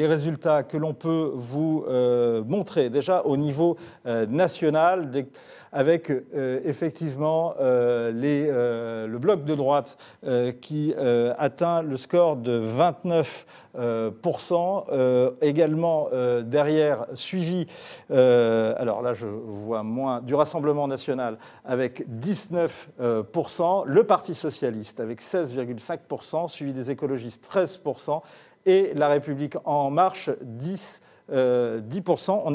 Les résultats que l'on peut vous euh, montrer déjà au niveau euh, national, avec euh, effectivement le bloc de droite qui atteint le score de 29%, également derrière suivi, alors là je vois moins, du Rassemblement national avec 19%, le Parti socialiste avec 16,5%, suivi des écologistes 13% et La République en marche 10%. 10% euh,